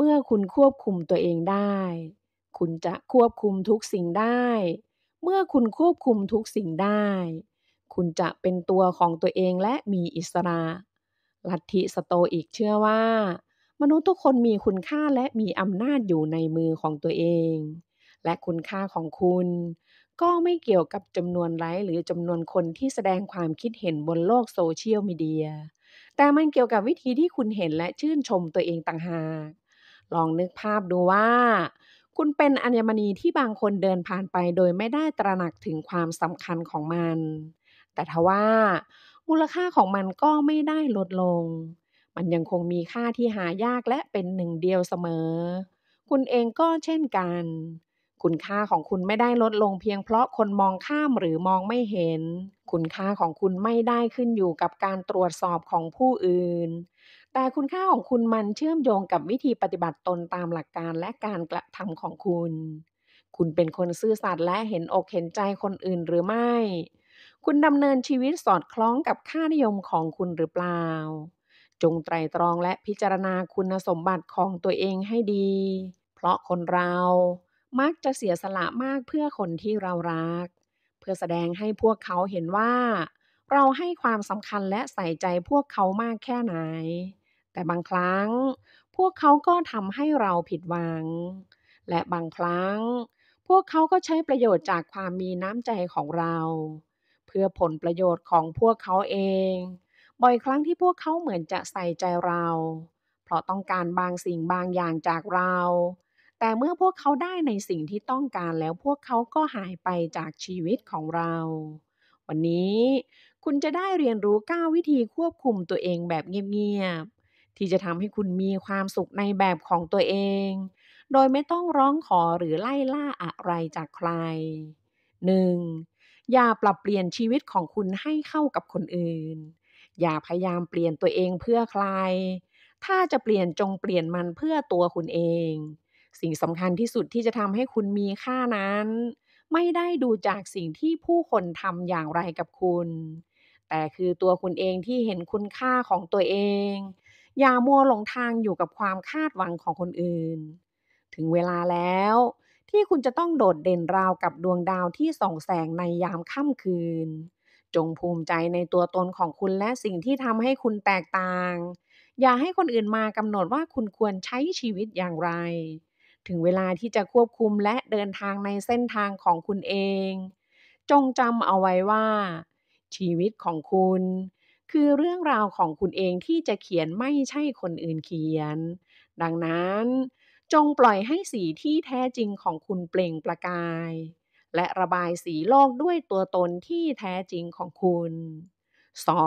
เมื่อคุณควบคุมตัวเองได้ คุณจะควบคุมทุกสิ่งได้ เมื่อคุณควบคุมทุกสิ่งได้ คุณจะเป็นตัวของตัวเองและมีอิสระ ลัทธิสโตอีกเชื่อว่า มนุษย์ทุกคนมีคุณค่าและมีอำนาจอยู่ในมือของตัวเอง และคุณค่าของคุณ ก็ไม่เกี่ยวกับจำนวนไลค์หรือจำนวนคนที่แสดงความคิดเห็นบนโลกโซเชียลมีเดีย แต่มันเกี่ยวกับวิธีที่คุณเห็นและชื่นชมตัวเองต่างหากลองนึกภาพดูว่าคุณเป็นอัญมณีที่บางคนเดินผ่านไปโดยไม่ได้ตระหนักถึงความสำคัญของมัน แต่ทว่ามูลค่าของมันก็ไม่ได้ลดลง มันยังคงมีค่าที่หายากและเป็นหนึ่งเดียวเสมอ คุณเองก็เช่นกัน คุณค่าของคุณไม่ได้ลดลงเพียงเพราะคนมองข้ามหรือมองไม่เห็น คุณค่าของคุณไม่ได้ขึ้นอยู่กับการตรวจสอบของผู้อื่นแต่คุณค่าของคุณมันเชื่อมโยงกับวิธีปฏิบัติตนตามหลักการและการกระทำของคุณ คุณเป็นคนซื่อสัตย์และเห็นอกเห็นใจคนอื่นหรือไม่ คุณดำเนินชีวิตสอดคล้องกับค่านิยมของคุณหรือเปล่า จงไตรตรองและพิจารณาคุณสมบัติของตัวเองให้ดี เพราะคนเรา มักจะเสียสละมากเพื่อคนที่เรารัก เพื่อแสดงให้พวกเขาเห็นว่า เราให้ความสำคัญและใส่ใจพวกเขามากแค่ไหนแต่บางครั้งพวกเขาก็ทำให้เราผิดหวัง และบางครั้งพวกเขาก็ใช้ประโยชน์จากความมีน้ำใจของเรา เพื่อผลประโยชน์ของพวกเขาเอง บ่อยครั้งที่พวกเขาเหมือนจะใส่ใจเรา เพราะต้องการบางสิ่งบางอย่างจากเรา แต่เมื่อพวกเขาได้ในสิ่งที่ต้องการแล้วพวกเขาก็หายไปจากชีวิตของเรา วันนี้คุณจะได้เรียนรู้ 9 วิธีควบคุมตัวเองแบบเงียบๆที่จะทำให้คุณมีความสุขในแบบของตัวเอง โดยไม่ต้องร้องขอหรือไล่ล่าอะไรจากใคร 1. อย่าปรับเปลี่ยนชีวิตของคุณให้เข้ากับคนอื่น อย่าพยายามเปลี่ยนตัวเองเพื่อใคร ถ้าจะเปลี่ยนจงเปลี่ยนมันเพื่อตัวคุณเอง สิ่งสำคัญที่สุดที่จะทำให้คุณมีค่านั้น ไม่ได้ดูจากสิ่งที่ผู้คนทำอย่างไรกับคุณ แต่คือตัวคุณเองที่เห็นคุณค่าของตัวเองอย่ามัวหลงทางอยู่กับความคาดหวังของคนอื่น ถึงเวลาแล้ว ที่คุณจะต้องโดดเด่นราวกับดวงดาวที่ส่องแสงในยามค่ำคืน จงภูมิใจในตัวตนของคุณและสิ่งที่ทำให้คุณแตกต่าง อย่าให้คนอื่นมากำหนดว่าคุณควรใช้ชีวิตอย่างไร ถึงเวลาที่จะควบคุมและเดินทางในเส้นทางของคุณเอง จงจำเอาไว้ว่า ชีวิตของคุณคือเรื่องราวของคุณเองที่จะเขียนไม่ใช่คนอื่นเขียน ดังนั้น จงปล่อยให้สีที่แท้จริงของคุณเปล่งประกาย และระบายสีโลกด้วยตัวตนที่แท้จริงของคุณ 2. อ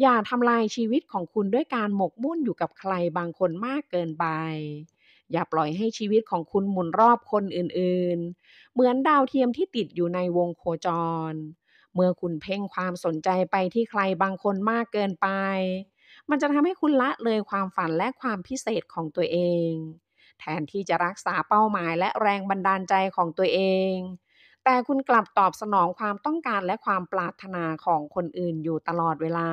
อย่าทำลายชีวิตของคุณด้วยการหมกมุ่นอยู่กับใครบางคนมากเกินไป อย่าปล่อยให้ชีวิตของคุณหมุนรอบคนอื่นๆ เหมือนดาวเทียมที่ติดอยู่ในวงโคจรเมื่อคุณเพ่งความสนใจไปที่ใครบางคนมากเกินไป มันจะทำให้คุณละเลยความฝันและความพิเศษของตัวเอง แทนที่จะรักษาเป้าหมายและแรงบันดาลใจของตัวเอง แต่คุณกลับตอบสนองความต้องการและความปรารถนาของคนอื่นอยู่ตลอดเวลา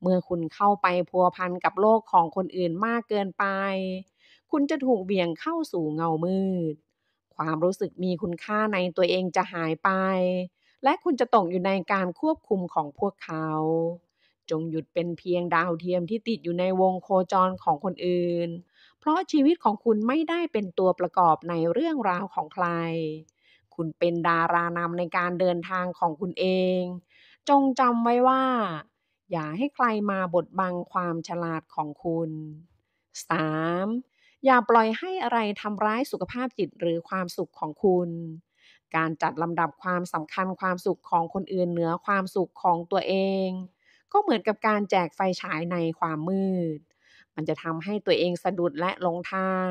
เมื่อคุณเข้าไปพัวพันกับโลกของคนอื่นมากเกินไป คุณจะถูกเบี่ยงเข้าสู่เงามืด ความรู้สึกมีคุณค่าในตัวเองจะหายไปและคุณจะตกอยู่ในการควบคุมของพวกเขา จงหยุดเป็นเพียงดาวเทียมที่ติดอยู่ในวงโคจรของคนอื่น เพราะชีวิตของคุณไม่ได้เป็นตัวประกอบในเรื่องราวของใคร คุณเป็นดารานำในการเดินทางของคุณเอง จงจำไว้ว่า อย่าให้ใครมาบดบังความฉลาดของคุณ 3. อย่าปล่อยให้อะไรทำร้ายสุขภาพจิตหรือความสุขของคุณการจัดลำดับความสำคัญความสุขของคนอื่นเหนือความสุขของตัวเอง ก็เหมือนกับการแจกไฟฉายในความมืด มันจะทำให้ตัวเองสะดุดและหลงทาง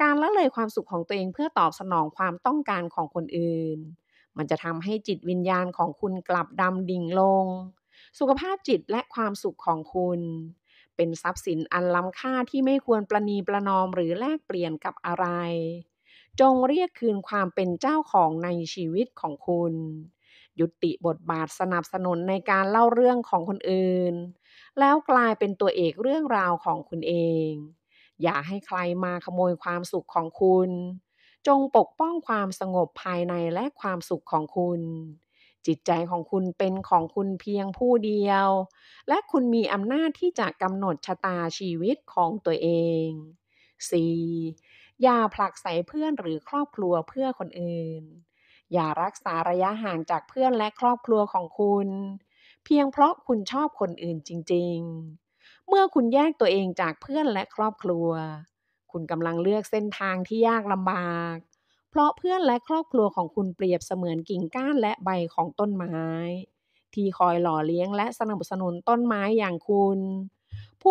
การละเลยความสุขของตัวเองเพื่อตอบสนองความต้องการของคนอื่น มันจะทำให้จิตวิญญาณของคุณกลับดำดิ่งลง สุขภาพจิตและความสุขของคุณ เป็นทรัพย์สินอันล้ำค่าที่ไม่ควรประนีประนอมหรือแลกเปลี่ยนกับอะไรจงเรียกคืนความเป็นเจ้าของในชีวิตของคุณยุติบทบาทสนับสนุนในการเล่าเรื่องของคนอื่น แล้วกลายเป็นตัวเอกเรื่องราวของคุณเอง อย่าให้ใครมาขโมยความสุขของคุณ จงปกป้องความสงบภายในและความสุขของคุณ จิตใจของคุณเป็นของคุณเพียงผู้เดียว และคุณมีอำนาจที่จะกำหนดชะตาชีวิตของตัวเอง 4. อย่าผลักใส่เพื่อนหรือครอบครัวเพื่อคนอื่น อย่ารักษาระยะห่างจากเพื่อนและครอบครัวของคุณ เพียงเพราะคุณชอบคนอื่นจริงๆ เมื่อคุณแยกตัวเองจากเพื่อนและครอบครัว คุณกำลังเลือกเส้นทางที่ยากลำบาก เพราะเพื่อนและครอบครัวของคุณเปรียบเสมือนกิ่งก้านและใบของต้นไม้ ที่คอยหล่อเลี้ยงและสนับสนุนต้นไม้อย่างคุณ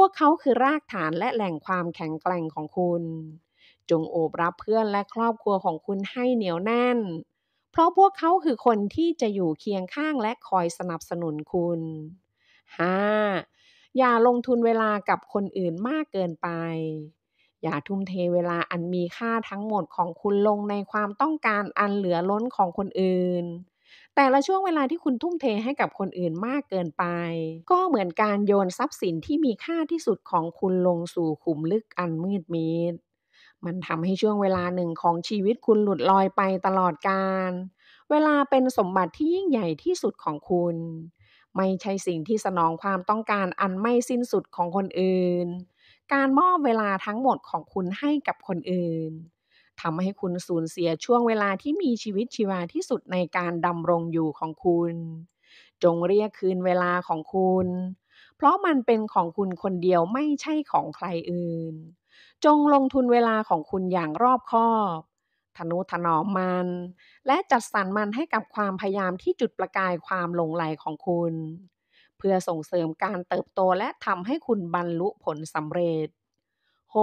พวกเขาคือรากฐานและแหล่งความแข็งแกร่งของคุณ จงโอบรับเพื่อนและครอบครัวของคุณให้เหนียวแน่น เพราะพวกเขาคือคนที่จะอยู่เคียงข้างและคอยสนับสนุนคุณ 5. อย่าลงทุนเวลากับคนอื่นมากเกินไป อย่าทุ่มเทเวลาอันมีค่าทั้งหมดของคุณลงในความต้องการอันเหลือล้นของคนอื่นแต่ละช่วงเวลาที่คุณทุ่มเทให้กับคนอื่นมากเกินไป ก็เหมือนการโยนทรัพย์สินที่มีค่าที่สุดของคุณลงสู่ขุมลึกอันมืดมิดมันทำให้ช่วงเวลาหนึ่งของชีวิตคุณหลุดลอยไปตลอดกาลเวลาเป็นสมบัติที่ยิ่งใหญ่ที่สุดของคุณ ไม่ใช่สิ่งที่สนองความต้องการอันไม่สิ้นสุดของคนอื่น การมอบเวลาทั้งหมดของคุณให้กับคนอื่นทำให้คุณสูญเสียช่วงเวลาที่มีชีวิตชีวาที่สุดในการดำรงอยู่ของคุณ จงเรียกคืนเวลาของคุณ เพราะมันเป็นของคุณคนเดียวไม่ใช่ของใครอื่น จงลงทุนเวลาของคุณอย่างรอบคอบทนุถนอมมัน และจัดสรรมันให้กับความพยายามที่จุดประกายความหลงไหลของคุณ เพื่อส่งเสริมการเติบโตและทำให้คุณบรรลุผลสำเร็จ 6.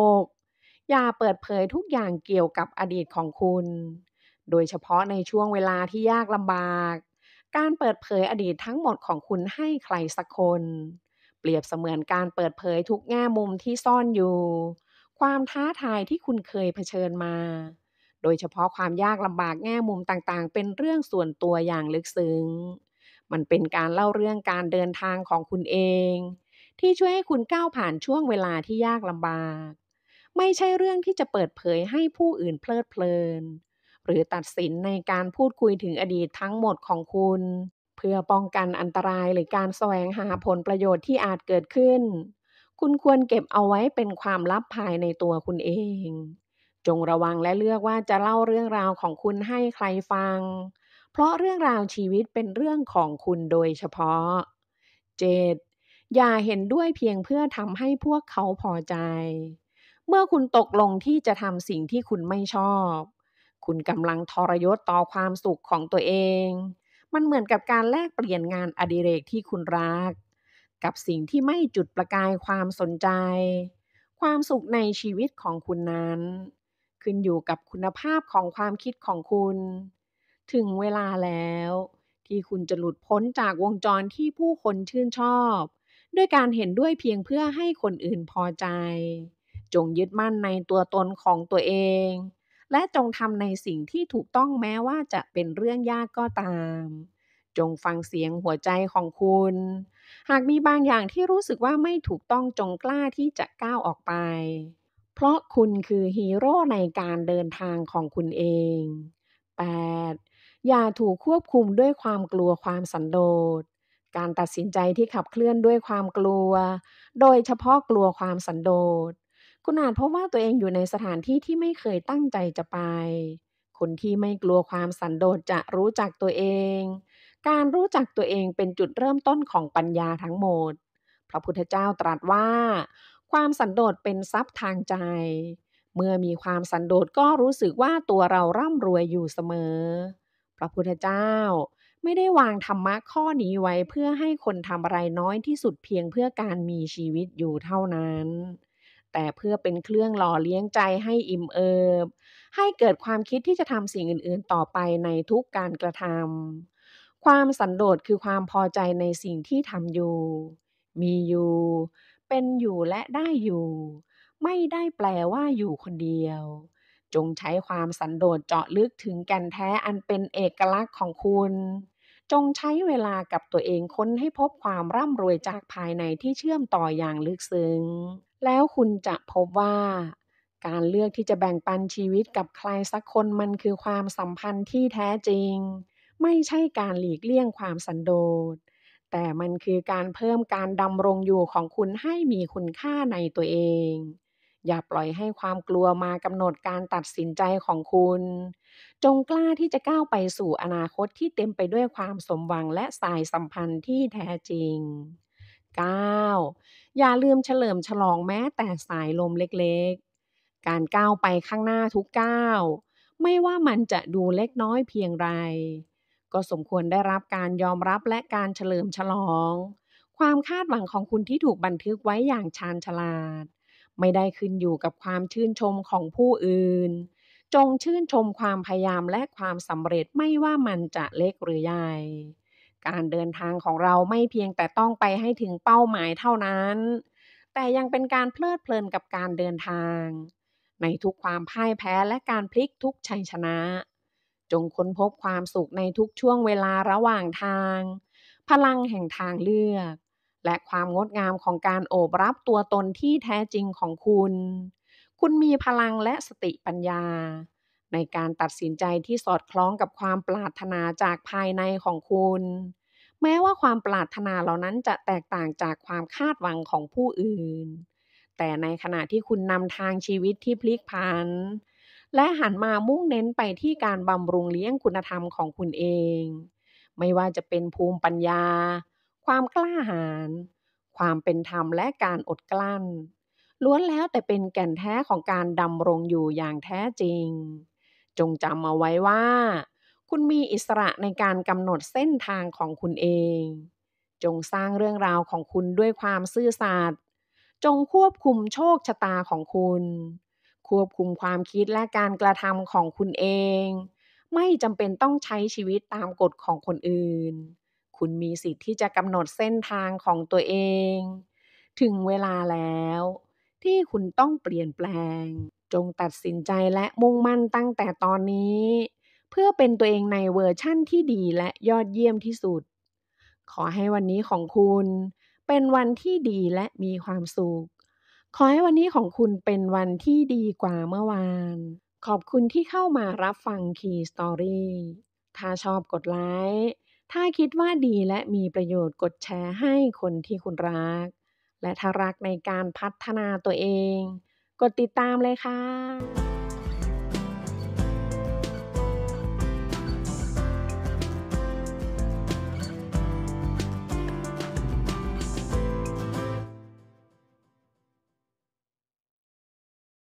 อย่าเปิดเผยทุกอย่างเกี่ยวกับอดีตของคุณ โดยเฉพาะในช่วงเวลาที่ยากลำบาก การเปิดเผยอดีตทั้งหมดของคุณให้ใครสักคน เปรียบเสมือนการเปิดเผยทุกแง่มุมที่ซ่อนอยู่ ความท้าทายที่คุณเคยเผชิญมา โดยเฉพาะความยากลำบากแง่มุมต่างๆ เป็นเรื่องส่วนตัวอย่างลึกซึ้ง มันเป็นการเล่าเรื่องการเดินทางของคุณเอง ที่ช่วยให้คุณก้าวผ่านช่วงเวลาที่ยากลำบากไม่ใช่เรื่องที่จะเปิดเผยให้ผู้อื่นเพลิดเพลิน หรือตัดสินในการพูดคุยถึงอดีตทั้งหมดของคุณ เพื่อป้องกันอันตรายหรือการแสวงหาผลประโยชน์ที่อาจเกิดขึ้น คุณควรเก็บเอาไว้เป็นความลับภายในตัวคุณเอง จงระวังและเลือกว่าจะเล่าเรื่องราวของคุณให้ใครฟัง เพราะเรื่องราวชีวิตเป็นเรื่องของคุณโดยเฉพาะ 7. อย่าเห็นด้วยเพียงเพื่อทำให้พวกเขาพอใจเมื่อคุณตกลงที่จะทำสิ่งที่คุณไม่ชอบ คุณกำลังทรยศต่อความสุขของตัวเอง มันเหมือนกับการแลกเปลี่ยนงานอดิเรกที่คุณรัก กับสิ่งที่ไม่จุดประกายความสนใจ ความสุขในชีวิตของคุณนั้น ขึ้นอยู่กับคุณภาพของความคิดของคุณ ถึงเวลาแล้ว ที่คุณจะหลุดพ้นจากวงจรที่ผู้คนชื่นชอบ ด้วยการเห็นด้วยเพียงเพื่อให้คนอื่นพอใจจงยึดมั่นในตัวตนของตัวเอง และจงทำในสิ่งที่ถูกต้องแม้ว่าจะเป็นเรื่องยากก็ตาม จงฟังเสียงหัวใจของคุณ หากมีบางอย่างที่รู้สึกว่าไม่ถูกต้องจงกล้าที่จะก้าวออกไป เพราะคุณคือฮีโร่ในการเดินทางของคุณเอง 8. อย่าถูกควบคุมด้วยความกลัวความสันโดษ การตัดสินใจที่ขับเคลื่อนด้วยความกลัว โดยเฉพาะกลัวความสันโดษคุณอาจพบว่าตัวเองอยู่ในสถานที่ที่ไม่เคยตั้งใจจะไป คนที่ไม่กลัวความสันโดษจะรู้จักตัวเอง การรู้จักตัวเองเป็นจุดเริ่มต้นของปัญญาทั้งหมด พระพุทธเจ้าตรัสว่า ความสันโดษเป็นทรัพย์ทางใจ เมื่อมีความสันโดษก็รู้สึกว่าตัวเราร่ำรวยอยู่เสมอ พระพุทธเจ้าไม่ได้วางธรรมะข้อนี้ไว้เพื่อให้คนทำอะไรน้อยที่สุดเพียงเพื่อการมีชีวิตอยู่เท่านั้นแต่เพื่อเป็นเครื่องหล่อเลี้ยงใจให้อิ่มเอิบ ให้เกิดความคิดที่จะทำสิ่งอื่นๆต่อไปในทุกการกระทำ ความสันโดษคือความพอใจในสิ่งที่ทำอยู่ มีอยู่ เป็นอยู่และได้อยู่ ไม่ได้แปลว่าอยู่คนเดียว จงใช้ความสันโดษเจาะลึกถึงแก่นแท้อันเป็นเอกลักษณ์ของคุณ จงใช้เวลากับตัวเองค้นให้พบความร่ำรวยจากภายในที่เชื่อมต่ออย่างลึกซึ้งแล้วคุณจะพบว่า การเลือกที่จะแบ่งปันชีวิตกับใครสักคนมันคือความสัมพันธ์ที่แท้จริง ไม่ใช่การหลีกเลี่ยงความสันโดษ แต่มันคือการเพิ่มการดำรงอยู่ของคุณให้มีคุณค่าในตัวเอง อย่าปล่อยให้ความกลัวมากำหนดการตัดสินใจของคุณ จงกล้าที่จะก้าวไปสู่อนาคตที่เต็มไปด้วยความสมหวังและสายสัมพันธ์ที่แท้จริง -19 อย่าลืมเฉลิมฉลองแม้แต่สายลมเล็กๆ การก้าวไปข้างหน้าทุกก้าว ไม่ว่ามันจะดูเล็กน้อยเพียงไร ก็สมควรได้รับการยอมรับและการเฉลิมฉลอง ความคาดหวังของคุณที่ถูกบันทึกไว้อย่างชาญฉลาด ไม่ได้ขึ้นอยู่กับความชื่นชมของผู้อื่น จงชื่นชมความพยายามและความสำเร็จไม่ว่ามันจะเล็กหรือใหญ่การเดินทางของเราไม่เพียงแต่ต้องไปให้ถึงเป้าหมายเท่านั้น แต่ยังเป็นการเพลิดเพลินกับการเดินทาง ในทุกความพ่ายแพ้และการพลิกทุกชัยชนะ จงค้นพบความสุขในทุกช่วงเวลาระหว่างทาง พลังแห่งทางเลือก และความงดงามของการโอบรับตัวตนที่แท้จริงของคุณ คุณมีพลังและสติปัญญาในการตัดสินใจที่สอดคล้องกับความปรารถนาจากภายในของคุณ แม้ว่าความปรารถนาเหล่านั้นจะแตกต่างจากความคาดหวังของผู้อื่น แต่ในขณะที่คุณนำทางชีวิตที่พลิกผัน และหันมามุ่งเน้นไปที่การบำรุงเลี้ยงคุณธรรมของคุณเอง ไม่ว่าจะเป็นภูมิปัญญา ความกล้าหาญ ความเป็นธรรมและการอดกลั้น ล้วนแล้วแต่เป็นแก่นแท้ของการดำรงอยู่อย่างแท้จริงจงจำเอาไว้ว่า คุณมีอิสระในการกำหนดเส้นทางของคุณเอง จงสร้างเรื่องราวของคุณด้วยความซื่อสัตย์จงควบคุมโชคชะตาของคุณ ควบคุมความคิดและการกระทำของคุณเอง ไม่จำเป็นต้องใช้ชีวิตตามกฎของคนอื่น คุณมีสิทธิ์ที่จะกำหนดเส้นทางของตัวเอง ถึงเวลาแล้ว ที่คุณต้องเปลี่ยนแปลงจงตัดสินใจและมุ่งมั่นตั้งแต่ตอนนี้ เพื่อเป็นตัวเองในเวอร์ชั่นที่ดีและยอดเยี่ยมที่สุด ขอให้วันนี้ของคุณเป็นวันที่ดีและมีความสุขขอให้วันนี้ของคุณเป็นวันที่ดีกว่าเมื่อวาน ขอบคุณที่เข้ามารับฟังคีสตอรี่ถ้าชอบกดไลค์ถ้าคิดว่าดีและมีประโยชน์กดแชร์ให้คนที่คุณรัก และถ้ารักในการพัฒนาตัวเองกดติดตามเลยค่ะ